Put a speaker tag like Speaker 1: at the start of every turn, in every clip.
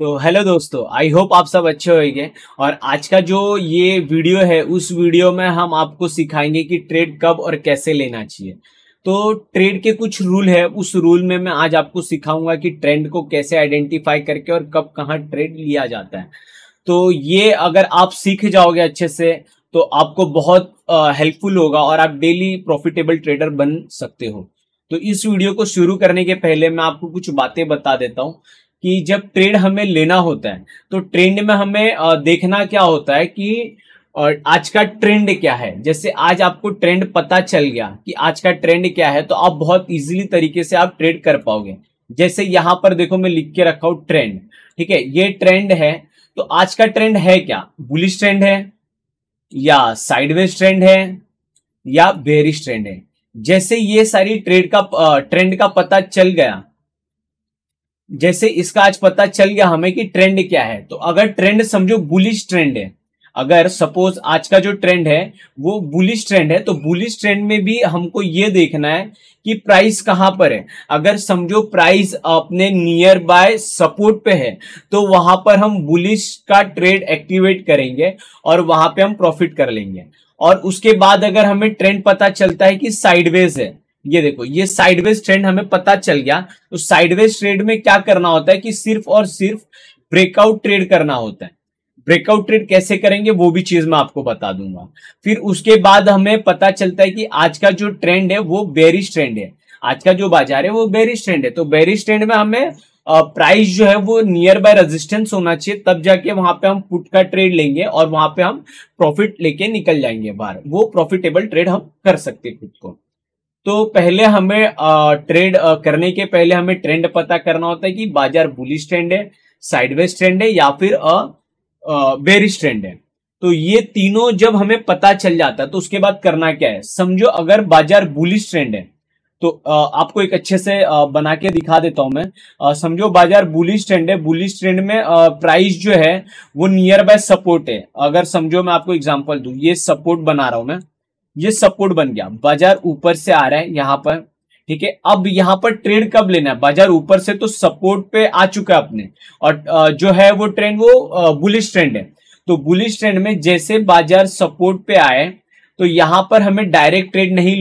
Speaker 1: तो हेलो दोस्तों I hope आप सब अच्छे होंगे और आज का जो ये वीडियो है उस वीडियो में हम आपको सिखाएंगे कि ट्रेड कब और कैसे लेना चाहिए तो ट्रेड के कुछ रूल है उस रूल में मैं आज आपको सिखाऊंगा कि ट्रेंड को कैसे आइडेंटिफाई करके और कब कहाँ ट्रेड लिया जाता है तो ये अगर आप सीख जाओगे अच्छे से तो आपको बहुत हेल्पफुल होगा और आप डेली प्रॉफिटेबल ट्रेडर बन सकते हो तो इस वीडियो को शुरू करने के पहले मैं आपको कुछ बातें बता देता हूँ कि जब ट्रेड हमें लेना होता है तो ट्रेंड में हमें देखना क्या होता है कि और आज का ट्रेंड क्या है जैसे आज आपको ट्रेंड पता चल गया कि आज का ट्रेंड क्या है तो आप बहुत इजीली तरीके से आप ट्रेड कर पाओगे जैसे यहां पर देखो मैं लिख के रखा हूं ट्रेंड ठीक है ये ट्रेंड है तो आज का ट्रेंड है क्या बुलिश ट्रेंड है या साइडवेज ट्रेंड है या बेरिश ट्रेंड है जैसे ये सारी ट्रेड का ट्रेंड का पता चल गया जैसे इसका आज पता चल गया हमें कि ट्रेंड क्या है तो अगर ट्रेंड समझो बुलिश ट्रेंड है अगर सपोज आज का जो ट्रेंड है वो बुलिश ट्रेंड है तो बुलिश ट्रेंड में भी हमको ये देखना है कि प्राइस कहाँ पर है अगर समझो प्राइस अपने नियर बाय सपोर्ट पे है तो वहां पर हम बुलिश का ट्रेड एक्टिवेट करेंगे और वहां पे हम प्रॉफिट कर लेंगे और उसके बाद अगर हमें ट्रेंड पता चलता है कि साइडवेज है ये देखो ये साइडवेज ट्रेंड हमें पता चल गया तो साइडवेज ट्रेड में क्या करना होता है कि सिर्फ और सिर्फ ब्रेकआउट ट्रेड करना होता है ब्रेकआउट ट्रेड कैसे करेंगे वो भी चीज मैं आपको बता दूंगा फिर उसके बाद हमें पता चलता है कि आज का जो ट्रेंड है वो बेरिश ट्रेंड है आज का जो बाजार है वो बेरिश ट्रेंड है तो बेरिश ट्रेंड में हमें प्राइस जो है वो नियर बाय रेजिस्टेंस होना चाहिए तब जाके वहां पे हम पुट का ट्रेड लेंगे और वहां पे हम प्रॉफिट लेके निकल जाएंगे बाहर वो प्रॉफिटेबल ट्रेड हम कर सकते खुद को तो पहले हमें ट्रेड करने के पहले हमें ट्रेंड पता करना होता है कि बाजार बुलिश ट्रेंड है साइडवेज ट्रेंड है या फिर बेरिश ट्रेंड है तो ये तीनों जब हमें पता चल जाता है तो उसके बाद करना क्या है समझो अगर बाजार बुलिश ट्रेंड है तो आपको एक अच्छे से बना के दिखा देता हूं मैं समझो बाजार बुलिश ट्रेंड है बुलिश ट्रेंड में प्राइस जो है वो नियर बाय सपोर्ट है अगर समझो मैं आपको एग्जांपल दू ये सपोर्ट बना रहा हूं मैं ये सपोर्ट बन गया बाजार ऊपर से आ रहा है यहां पर ठीक है अब यहां पर ट्रेड कब लेना है बाजार ऊपर से तो सपोर्ट पे आ चुका है अपने और जो है वो ट्रेंड वो बुलिश ट्रेंड है तो बुलिश ट्रेंड में जैसे बाजार सपोर्ट पे आए तो यहां पर हमें डायरेक्ट ट्रेड नहीं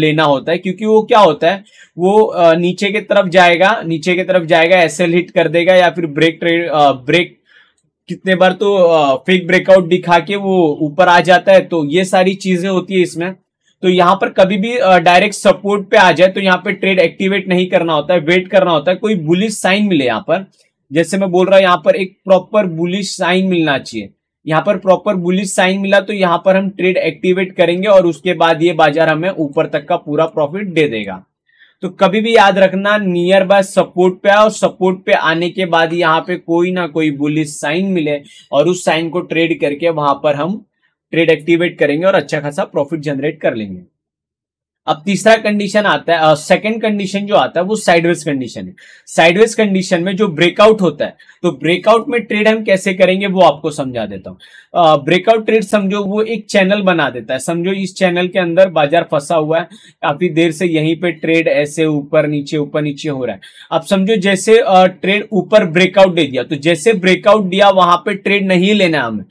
Speaker 1: लेना होता है क्योंकि वो क्या होता है वो नीचे की तरफ जाएगा नीचे की तरफ जाएगा एसएल हिट कर देगा या फिर ब्रेक ट्रेड ब्रेक कितने बार तो फेक ब्रेकआउट दिखा के वो ऊपर आ जाता है तो ये सारी चीजें होती है इसमें तो यहाँ पर कभी भी डायरेक्ट सपोर्ट पे आ जाए तो यहाँ पे ट्रेड एक्टिवेट नहीं करना होता है वेट करना होता है कोई बुलिश साइन मिले यहाँ पर जैसे मैं बोल रहा हूँ यहाँ पर एक प्रॉपर बुलिश साइन मिलना चाहिए यहाँ पर प्रॉपर बुलिश साइन मिला तो यहाँ पर हम ट्रेड एक्टिवेट करेंगे और उसके बाद ये बाजार हमें ऊपर तक का पूरा प्रॉफिट दे देगा तो कभी भी याद रखना नियर बाय सपोर्ट पे आओ सपोर्ट पे आने के बाद यहाँ पे कोई ना कोई बुलिस साइन मिले और उस साइन को ट्रेड करके वहां पर हम ट्रेड एक्टिवेट करेंगे और अच्छा खासा प्रॉफिट जनरेट कर लेंगे अब तीसरा कंडीशन आता है सेकंड uh, कंडीशन जो आता है वो साइडवेज कंडीशन है साइडवेज कंडीशन में जो ब्रेकआउट होता है तो ब्रेकआउट में ट्रेड हम कैसे करेंगे वो आपको समझा देता हूँ ब्रेकआउट ट्रेड समझो वो एक चैनल बना देता है समझो इस चैनल के अंदर बाजार फंसा हुआ है काफी देर से यहीं पे ट्रेड ऐसे ऊपर नीचे ऊपर नीचे हो रहा है अब समझो जैसे ट्रेड ऊपर ब्रेकआउट दे दिया तो जैसे ब्रेकआउट दिया वहां पर ट्रेड नहीं लेना हमें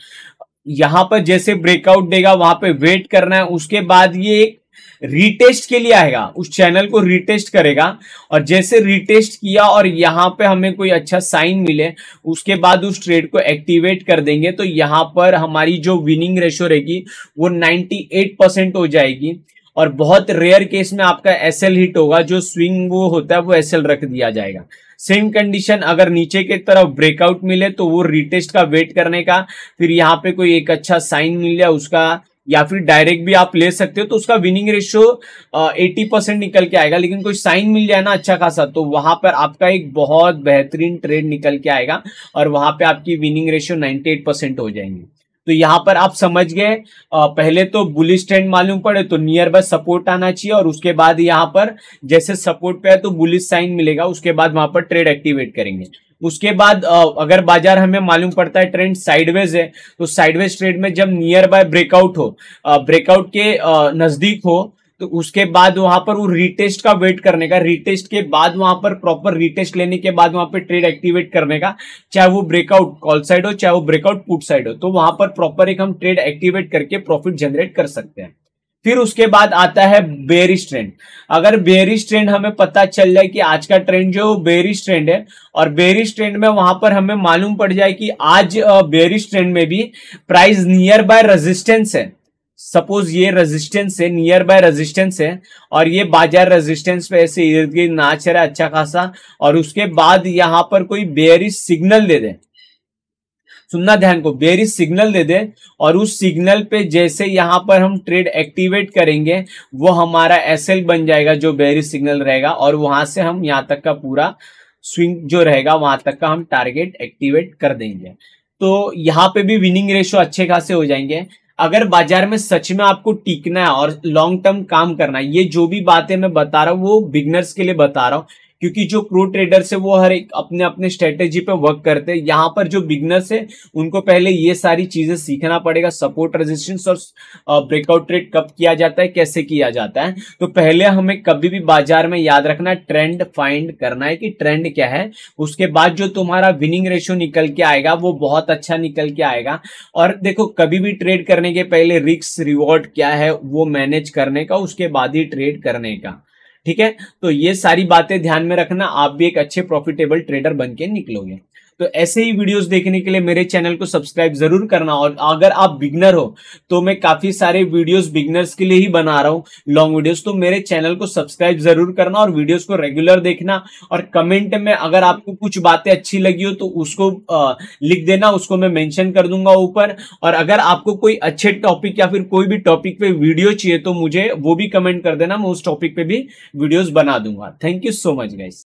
Speaker 1: यहां पर जैसे ब्रेकआउट देगा वहां पे वेट करना है उसके बाद ये एक रीटेस्ट के लिए आएगा उस चैनल को रीटेस्ट करेगा और जैसे रीटेस्ट किया और यहाँ पे हमें कोई अच्छा साइन मिले उसके बाद उस ट्रेड को एक्टिवेट कर देंगे तो यहाँ पर हमारी जो विनिंग रेशो रहेगी वो 98% हो जाएगी और बहुत रेयर केस में आपका एस एल हिट होगा जो स्विंग वो होता है वो एस एल रख दिया जाएगा सेम कंडीशन अगर नीचे के तरफ ब्रेकआउट मिले तो वो रिटेस्ट का वेट करने का फिर यहाँ पे कोई एक अच्छा साइन मिल जाए उसका या फिर डायरेक्ट भी आप ले सकते हो तो उसका विनिंग रेशियो एटी परसेंट निकल के आएगा लेकिन कोई साइन मिल जाए ना अच्छा खासा तो वहां पर आपका एक बहुत बेहतरीन ट्रेड निकल के आएगा और वहां पे आपकी winning ratio ninety eight percent हो जाएंगे तो यहाँ पर आप समझ गए पहले तो बुलिश ट्रेंड मालूम पड़े तो नियर बाय सपोर्ट आना चाहिए और उसके बाद यहाँ पर जैसे सपोर्ट पे है तो बुलिश साइन मिलेगा उसके बाद वहां पर ट्रेड एक्टिवेट करेंगे उसके बाद अगर बाजार हमें मालूम पड़ता है ट्रेंड साइडवेज है तो साइडवेज ट्रेड में जब नियर बाय ब्रेकआउट हो ब्रेकआउट के नजदीक हो तो उसके बाद वहां पर वो रीटेस्ट का वेट करने का रीटेस्ट के बाद वहां पर प्रॉपर रीटेस्ट लेने के बाद वहां पर ट्रेड एक्टिवेट करने का चाहे वो ब्रेकआउट कॉल साइड हो चाहे वो ब्रेकआउट पुट साइड हो तो वहां पर प्रॉपर एक हम ट्रेड एक्टिवेट करके प्रॉफिट जनरेट कर सकते हैं फिर उसके बाद आता है बेरिश ट्रेंड अगर बेरिश ट्रेंड हमें पता चल जाए कि आज का ट्रेंड जो बेरिश ट्रेंड है और बेरिश ट्रेंड में वहां पर हमें मालूम पड़ जाए कि आज बेरिश ट्रेंड में भी प्राइस नियर बाय रेजिस्टेंस है सपोज ये रेजिस्टेंस है नियर बाय रेजिस्टेंस है और ये बाजार रेजिस्टेंस पे ऐसे इर्द गिर्द नाच रहा है अच्छा खासा और उसके बाद यहाँ पर कोई बेरिश सिग्नल दे दे सुनना ध्यान को बेरी सिग्नल दे दे और उस सिग्नल पे जैसे यहाँ पर हम ट्रेड एक्टिवेट करेंगे वो हमारा एसएल बन जाएगा जो बेरी सिग्नल रहेगा और वहां से हम यहाँ तक का पूरा स्विंग जो रहेगा वहां तक का हम टारगेट एक्टिवेट कर देंगे तो यहाँ पे भी विनिंग रेशो अच्छे खासे हो जाएंगे अगर बाजार में सच में आपको टिकना है और लॉन्ग टर्म काम करना है ये जो भी बातें मैं बता रहा हूँ वो बिगनर्स के लिए बता रहा हूँ क्योंकि जो क्रू ट्रेडर्स है वो हर एक अपने अपने स्ट्रेटेजी पे वर्क करते हैं यहाँ पर जो बिगनर्स है उनको पहले ये सारी चीजें सीखना पड़ेगा सपोर्ट रेजिस्टेंस और ब्रेकआउट ट्रेड कब किया जाता है कैसे किया जाता है तो पहले हमें कभी भी बाजार में याद रखना ट्रेंड फाइंड करना है कि ट्रेंड क्या है उसके बाद जो तुम्हारा विनिंग रेशियो निकल के आएगा वो बहुत अच्छा निकल के आएगा और देखो कभी भी ट्रेड करने के पहले रिक्स रिवॉर्ड क्या है वो मैनेज करने का उसके बाद ही ट्रेड करने का ठीक है तो ये सारी बातें ध्यान में रखना आप भी एक अच्छे प्रॉफिटेबल ट्रेडर बन के निकलोगे तो ऐसे ही वीडियोस देखने के लिए मेरे चैनल को सब्सक्राइब जरूर करना और अगर आप बिगनर हो तो मैं काफी सारे वीडियोस बिगनर्स के लिए ही बना रहा हूँ लॉन्ग वीडियोस तो मेरे चैनल को सब्सक्राइब जरूर करना और वीडियोस को रेगुलर देखना और कमेंट में अगर आपको कुछ बातें अच्छी लगी हो तो उसको लिख देना उसको मैं मैंशन कर दूंगा ऊपर और अगर आपको कोई अच्छे टॉपिक या फिर कोई भी टॉपिक पे वीडियो चाहिए तो मुझे वो भी कमेंट कर देना मैं उस टॉपिक पे भी वीडियोस बना दूंगा thank you so much guys